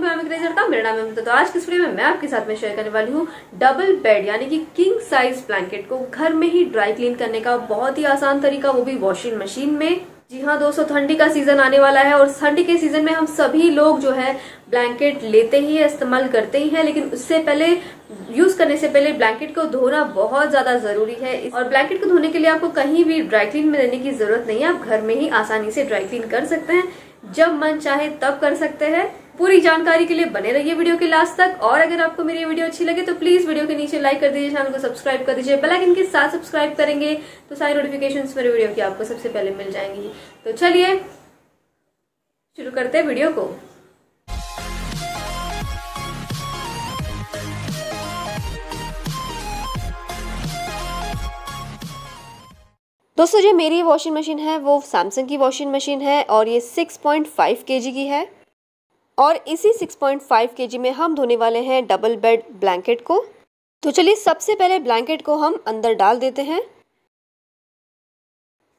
welcome to क्रेजर का मेरा नाम है तो आज किस वीडियो में मैं आपके साथ में शेयर करने वाली हूँ डबल बेड यानी कि किंग साइज ब्लैंकेट को घर में ही ड्राई क्लीन करने का बहुत ही आसान तरीका वो भी वॉशिंग मशीन में जी हाँ दोस्तों ठंडी का सीजन आने वाला है और ठंडी के सीजन में हम सभी लोग जो है ब्लैंकेट लेते ही है इस्तेमाल करते ही है लेकिन उससे पहले यूज करने से पहले ब्लैंकेट को धोना बहुत ज्यादा जरूरी है और ब्लैंकेट को धोने के लिए आपको कहीं भी ड्राई क्लीन में देने की जरूरत नहीं है आप घर में ही आसानी से ड्राई क्लीन कर सकते हैं जब मन चाहे तब कर सकते हैं पूरी जानकारी के लिए बने रहिए वीडियो के लास्ट तक और अगर आपको मेरी वीडियो अच्छी लगे तो प्लीज वीडियो के नीचे लाइक कर दीजिए चैनल को सब्सक्राइब कर दीजिए बेलाइकन के साथ सब्सक्राइब करेंगे तो सारी नोटिफिकेशन मेरे वीडियो की आपको सबसे पहले मिल जाएंगी तो चलिए शुरू करते हैं वीडियो को दोस्तों जो मेरी वॉशिंग मशीन है वो सैमसंग की वॉशिंग मशीन है और ये 6.5 केजी की है और इसी 6.5 पॉइंट में हम धोने वाले हैं डबल बेड ब्लैंकेट को तो चलिए सबसे पहले ब्लैंकेट को हम अंदर डाल देते हैं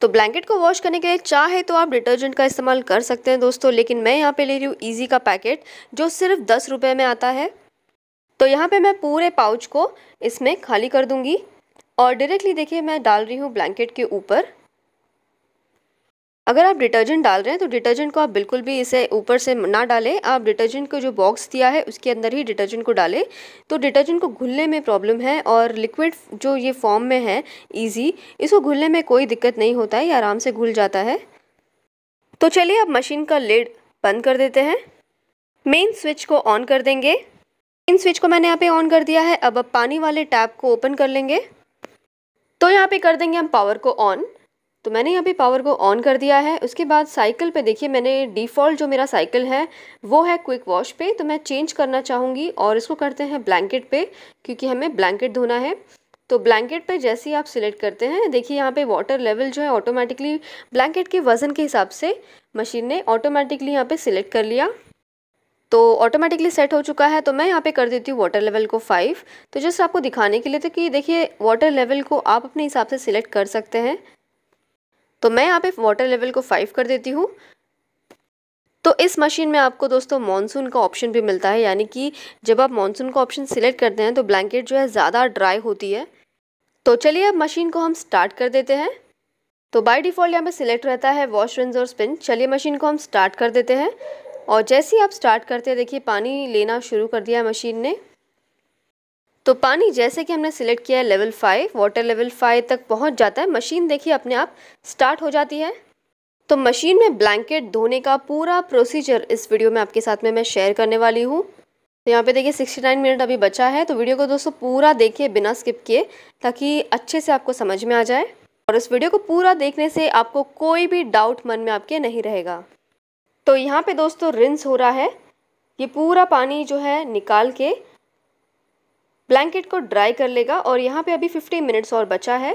तो ब्लैंकेट को वॉश करने के लिए चाहे तो आप डिटर्जेंट का इस्तेमाल कर सकते हैं दोस्तों लेकिन मैं यहाँ पे ले रही हूँ ईजी का पैकेट जो सिर्फ दस रुपये में आता है तो यहाँ पे मैं पूरे पाउच को इसमें खाली कर दूँगी और डायरेक्टली देखिए मैं डाल रही हूँ ब्लैंकेट के ऊपर अगर आप डिटर्जेंट डाल रहे हैं तो डिटर्जेंट को आप बिल्कुल भी इसे ऊपर से ना डालें आप डिटर्जेंट को जो बॉक्स दिया है उसके अंदर ही डिटर्जेंट को डालें तो डिटर्जेंट को घुलने में प्रॉब्लम है और लिक्विड जो ये फॉर्म में है ईजी इसको घुलने में कोई दिक्कत नहीं होता है ये आराम से घुल जाता है तो चलिए आप मशीन का लेड बंद कर देते हैं मेन स्विच को ऑन कर देंगे मेन स्विच को मैंने यहाँ पे ऑन कर दिया है अब अब पानी वाले टैप को ओपन कर लेंगे तो यहाँ पे कर देंगे हम पावर को ऑन तो मैंने यहाँ पे पावर को ऑन कर दिया है उसके बाद साइकिल पे देखिए मैंने डिफ़ॉल्ट जो मेरा साइकिल है वो है क्विक वॉश पे तो मैं चेंज करना चाहूँगी और इसको करते हैं ब्लैंकेट पे क्योंकि हमें ब्लैंकेट धोना है तो ब्लैंकेट पे जैसे ही आप सिलेक्ट करते हैं देखिए यहाँ पे वाटर लेवल जो है ऑटोमेटिकली ब्लैंकेट के वज़न के हिसाब से मशीन ने ऑटोमेटिकली यहाँ पर सिलेक्ट कर लिया तो ऑटोमेटिकली सेट हो चुका है तो मैं यहाँ पे कर देती हूँ वाटर लेवल को फाइव तो जस्ट आपको दिखाने के लिए तो कि देखिए वाटर लेवल को आप अपने हिसाब से सिलेक्ट कर सकते हैं तो मैं यहाँ पे वाटर लेवल को फाइव कर देती हूँ तो इस मशीन में आपको दोस्तों मानसून का ऑप्शन भी मिलता है यानी कि जब आप मानसून का ऑप्शन सिलेक्ट करते हैं तो ब्लैंकेट जो है ज़्यादा ड्राई होती है तो चलिए अब मशीन को हम स्टार्ट कर देते हैं तो बाय डिफ़ॉल्ट यहाँ पे सिलेक्ट रहता है वॉश रिंस और स्पिन चलिए मशीन को हम स्टार्ट कर देते हैं और जैसे ही आप स्टार्ट करते हैं देखिए पानी लेना शुरू कर दिया है मशीन ने तो पानी जैसे कि हमने सिलेक्ट किया है level five water level five तक पहुंच जाता है मशीन देखिए अपने आप स्टार्ट हो जाती है तो मशीन में ब्लैंकेट धोने का पूरा प्रोसीजर इस वीडियो में आपके साथ में मैं शेयर करने वाली हूँ तो यहाँ पे देखिए 69 मिनट अभी बचा है तो वीडियो को दोस्तों पूरा देखिए बिना स्किप किए ताकि अच्छे से आपको समझ में आ जाए और इस वीडियो को पूरा देखने से आपको कोई भी डाउट मन में आपके नहीं रहेगा तो यहाँ पे दोस्तों रिंस हो रहा है ये पूरा पानी जो है निकाल के ब्लैंकेट को ड्राई कर लेगा और यहाँ पे अभी 15 मिनट्स और बचा है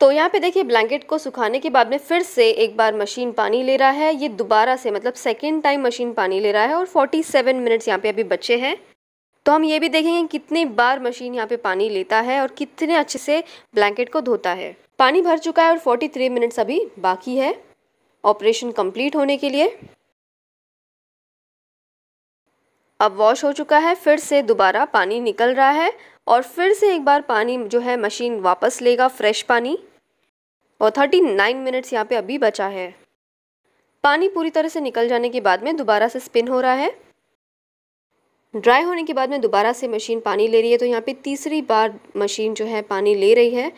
तो यहाँ पे देखिए ब्लैंकेट को सुखाने के बाद में फिर से एक बार मशीन पानी ले रहा है ये दोबारा से मतलब सेकेंड टाइम मशीन पानी ले रहा है और 47 मिनट्स यहाँ पे अभी बचे हैं तो हम ये भी देखेंगे कितनी बार मशीन यहाँ पे पानी लेता है और कितने अच्छे से ब्लैंकेट को धोता है पानी भर चुका है और थ्री मिनट्स अभी बाकी है ऑपरेशन कम्प्लीट होने के लिए अब वॉश हो चुका है फिर से दोबारा पानी निकल रहा है और फिर से एक बार पानी जो है मशीन वापस लेगा फ्रेश पानी और थर्टी नाइन मिनट्स यहाँ पे अभी बचा है पानी पूरी तरह से निकल जाने के बाद में दोबारा से स्पिन हो रहा है ड्राई होने के बाद में दोबारा से मशीन पानी ले रही है तो यहाँ पे तीसरी बार मशीन जो है पानी ले रही है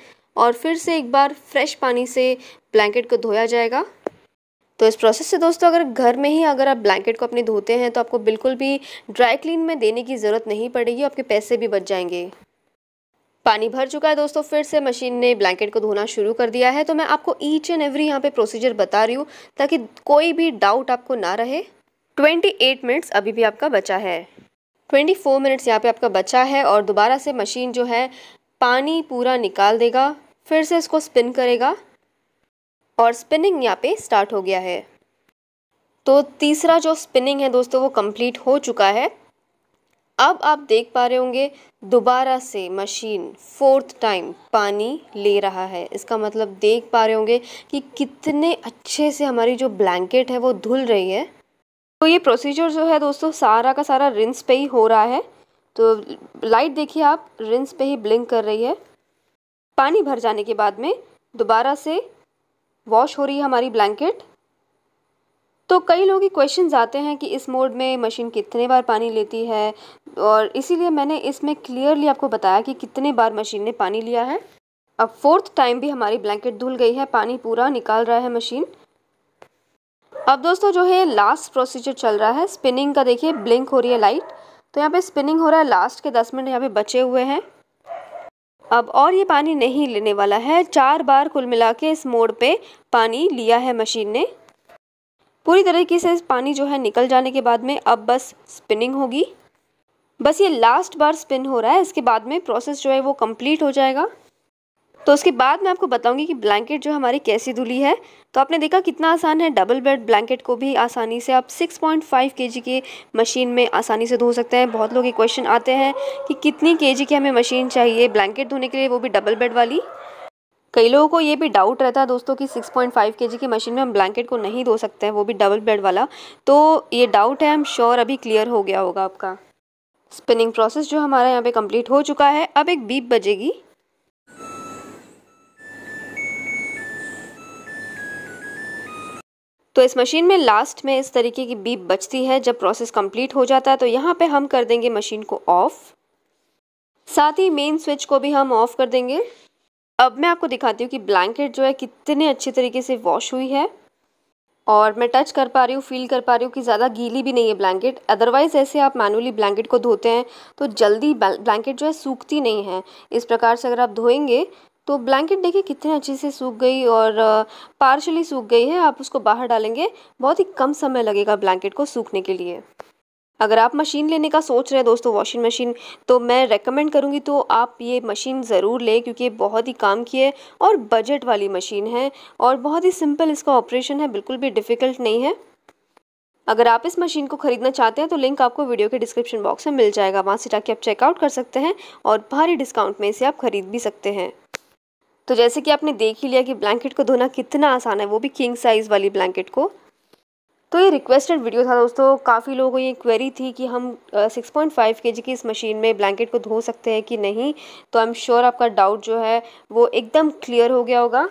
और फिर से एक बार फ्रेश पानी से ब्लैंकेट को धोया जाएगा तो इस प्रोसेस से दोस्तों अगर घर में ही अगर आप ब्लैंकेट को अपने धोते हैं तो आपको बिल्कुल भी ड्राई क्लीन में देने की ज़रूरत नहीं पड़ेगी आपके पैसे भी बच जाएंगे पानी भर चुका है दोस्तों फिर से मशीन ने ब्लैंकेट को धोना शुरू कर दिया है तो मैं आपको ईच एंड एवरी यहाँ पे प्रोसीजर बता रही हूँ ताकि कोई भी डाउट आपको ना रहे 28 मिनट्स अभी भी आपका बचा है 24 मिनट्स यहाँ पर आपका बचा है और दोबारा से मशीन जो है पानी पूरा निकाल देगा फिर से इसको स्पिन करेगा और स्पिनिंग यहाँ पे स्टार्ट हो गया है तो तीसरा जो स्पिनिंग है दोस्तों वो कंप्लीट हो चुका है अब आप देख पा रहे होंगे दोबारा से मशीन फोर्थ टाइम पानी ले रहा है इसका मतलब देख पा रहे होंगे कि कितने अच्छे से हमारी जो ब्लैंकेट है वो धुल रही है तो ये प्रोसीजर जो है दोस्तों सारा का सारा रिंस पे ही हो रहा है तो लाइट देखिए आप रिंस पे ही ब्लिंक कर रही है पानी भर जाने के बाद में दोबारा से वॉश हो रही है हमारी ब्लैंकेट तो कई लोग ये क्वेश्चन आते हैं कि इस मोड में मशीन कितने बार पानी लेती है और इसीलिए मैंने इसमें क्लियरली आपको बताया कि कितने बार मशीन ने पानी लिया है अब फोर्थ टाइम भी हमारी ब्लैंकेट धुल गई है पानी पूरा निकाल रहा है मशीन अब दोस्तों जो है लास्ट प्रोसीजर चल रहा है स्पिनिंग का देखिए ब्लिंक हो रही है लाइट तो यहाँ पे स्पिनिंग हो रहा है लास्ट के दस मिनट यहाँ पे बचे हुए हैं अब और ये पानी नहीं लेने वाला है चार बार कुल मिला के इस मोड़ पे पानी लिया है मशीन ने पूरी तरीके से पानी जो है निकल जाने के बाद में अब बस स्पिनिंग होगी बस ये लास्ट बार स्पिन हो रहा है इसके बाद में प्रोसेस जो है वो कंप्लीट हो जाएगा तो उसके बाद मैं आपको बताऊंगी कि ब्लैंकेट जो हमारी कैसी धुली है तो आपने देखा कितना आसान है डबल बेड ब्लैंकेट को भी आसानी से आप 6.5 पॉइंट के मशीन में आसानी से धो सकते हैं बहुत लोग ये क्वेश्चन आते हैं कि कितनी के की हमें मशीन चाहिए ब्लैंकेट धोने के लिए वो भी डबल बेड वाली कई लोगों को ये भी डाउट रहता है दोस्तों कि 6.5 पॉइंट की मशीन में हम ब्लैंकेट को नहीं धो सकते हैं वो भी डबल बेड वाला तो ये डाउट है हम श्योर अभी क्लियर हो गया होगा आपका स्पिनिंग प्रोसेस जो हमारा यहाँ पे कंप्लीट हो चुका है अब एक बीप बजेगी तो इस मशीन में लास्ट में इस तरीके की बीप बचती है जब प्रोसेस कंप्लीट हो जाता है तो यहाँ पे हम कर देंगे मशीन को ऑफ़ साथ ही मेन स्विच को भी हम ऑफ़ कर देंगे अब मैं आपको दिखाती हूँ कि ब्लैंकेट जो है कितने अच्छे तरीके से वॉश हुई है और मैं टच कर पा रही हूँ फील कर पा रही हूँ कि ज़्यादा गीली भी नहीं है ब्लैंकेट अदरवाइज़ ऐसे आप मैनुअली ब्लैंकेट को धोते हैं तो जल्दी ब्लैंकेट जो है सूखती नहीं है इस प्रकार से अगर आप धोएंगे तो ब्लैंकेट देखिए कितने अच्छे से सूख गई और पार्शली सूख गई है आप उसको बाहर डालेंगे बहुत ही कम समय लगेगा ब्लैंकेट को सूखने के लिए अगर आप मशीन लेने का सोच रहे हैं दोस्तों वॉशिंग मशीन तो मैं रेकमेंड करूँगी तो आप ये मशीन ज़रूर लें क्योंकि ये बहुत ही काम की है और बजट वाली मशीन है और बहुत ही सिंपल इसका ऑपरेशन है बिल्कुल भी डिफ़िकल्ट नहीं है अगर आप इस मशीन को खरीदना चाहते हैं तो लिंक आपको वीडियो के डिस्क्रिप्शन बॉक्स में मिल जाएगा वहाँ से जाके आप चेकआउट कर सकते हैं और भारी डिस्काउंट में इसे आप खरीद भी सकते हैं तो जैसे कि आपने देख ही लिया कि ब्लैंकेट को धोना कितना आसान है वो भी किंग साइज़ वाली ब्लैंकेट को तो ये रिक्वेस्टेड वीडियो था दोस्तों काफ़ी लोगों को ये क्वेरी थी कि हम सिक्स पॉइंट फाइव के जी की इस मशीन में ब्लैंकेट को धो सकते हैं कि नहीं तो आई एम श्योर आपका डाउट जो है वो एकदम क्लियर हो गया होगा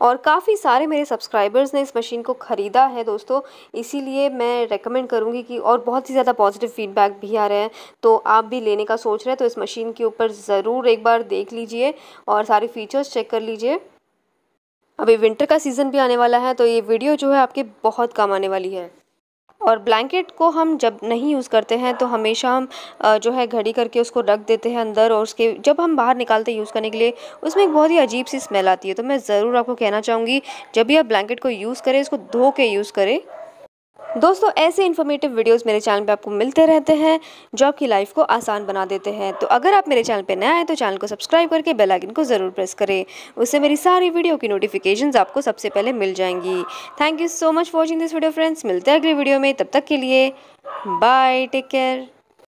और काफ़ी सारे मेरे सब्सक्राइबर्स ने इस मशीन को ख़रीदा है दोस्तों इसीलिए मैं रेकमेंड करूँगी कि और बहुत ही ज़्यादा पॉजिटिव फीडबैक भी आ रहे हैं तो आप भी लेने का सोच रहे हैं तो इस मशीन के ऊपर ज़रूर एक बार देख लीजिए और सारे फीचर्स चेक कर लीजिए अभी विंटर का सीज़न भी आने वाला है तो ये वीडियो जो है आपके बहुत काम आने वाली है और ब्लैंकेट को हम जब नहीं यूज़ करते हैं तो हमेशा हम जो है घड़ी करके उसको रख देते हैं अंदर और उसके जब हम बाहर निकालते हैं यूज़ करने के लिए उसमें एक बहुत ही अजीब सी स्मेल आती है तो मैं ज़रूर आपको कहना चाहूँगी जब भी आप ब्लैंकेट को यूज़ करें इसको धो के यूज़ करें दोस्तों ऐसे इन्फॉर्मेटिव वीडियोस मेरे चैनल पे आपको मिलते रहते हैं जो आपकी लाइफ को आसान बना देते हैं तो अगर आप मेरे चैनल पे नए आए तो चैनल को सब्सक्राइब करके बेल आइकन को ज़रूर प्रेस करें उससे मेरी सारी वीडियो की नोटिफिकेशंस आपको सबसे पहले मिल जाएंगी thank you so much watching this video friends मिलते हैं अगली वीडियो में तब तक के लिए बाय टेक केयर